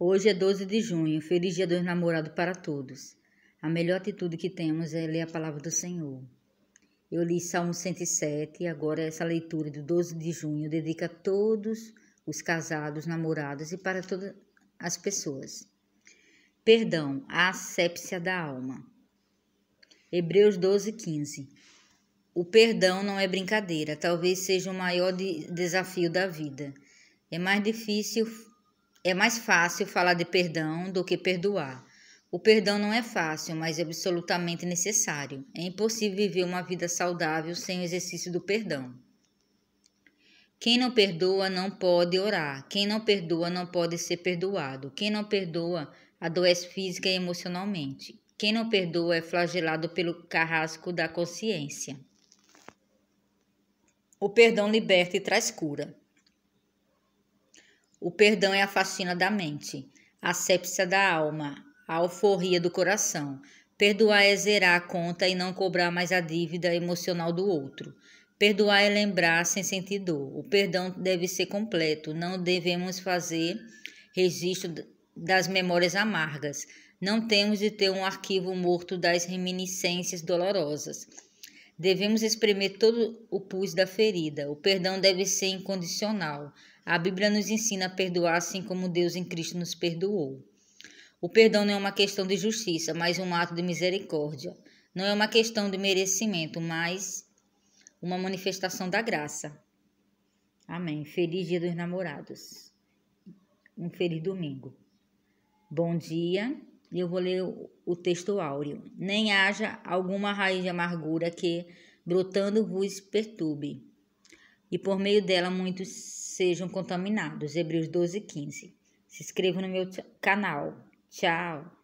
Hoje é 12 de junho, feliz dia dos namorados para todos. A melhor atitude que temos é ler a palavra do Senhor. Eu li Salmo 107 e agora essa leitura do 12 de junho dedica a todos os casados, namorados e para todas as pessoas. Perdão, a asepsia da alma. Hebreus 12, 15. O perdão não é brincadeira, talvez seja o maior de desafio da vida. É mais difícil é mais fácil falar de perdão do que perdoar. O perdão não é fácil, mas é absolutamente necessário. É impossível viver uma vida saudável sem o exercício do perdão. Quem não perdoa não pode orar. Quem não perdoa não pode ser perdoado. Quem não perdoa adoece física e emocionalmente. Quem não perdoa é flagelado pelo carrasco da consciência. O perdão liberta e traz cura. O perdão é a faxina da mente, a sepsia da alma, a alforria do coração. Perdoar é zerar a conta e não cobrar mais a dívida emocional do outro. Perdoar é lembrar sem sentir dor. O perdão deve ser completo, não devemos fazer registro das memórias amargas. Não temos de ter um arquivo morto das reminiscências dolorosas. Devemos espremer todo o pus da ferida. O perdão deve ser incondicional. A Bíblia nos ensina a perdoar assim como Deus em Cristo nos perdoou. O perdão não é uma questão de justiça, mas um ato de misericórdia. Não é uma questão de merecimento, mas uma manifestação da graça. Amém. Feliz Dia dos Namorados. Um feliz domingo. Bom dia. E eu vou ler o texto áureo. Nem haja alguma raiz de amargura que, brotando, vos perturbe, e por meio dela muitos sejam contaminados. Hebreus 12, 15. Se inscreva no meu canal. Tchau!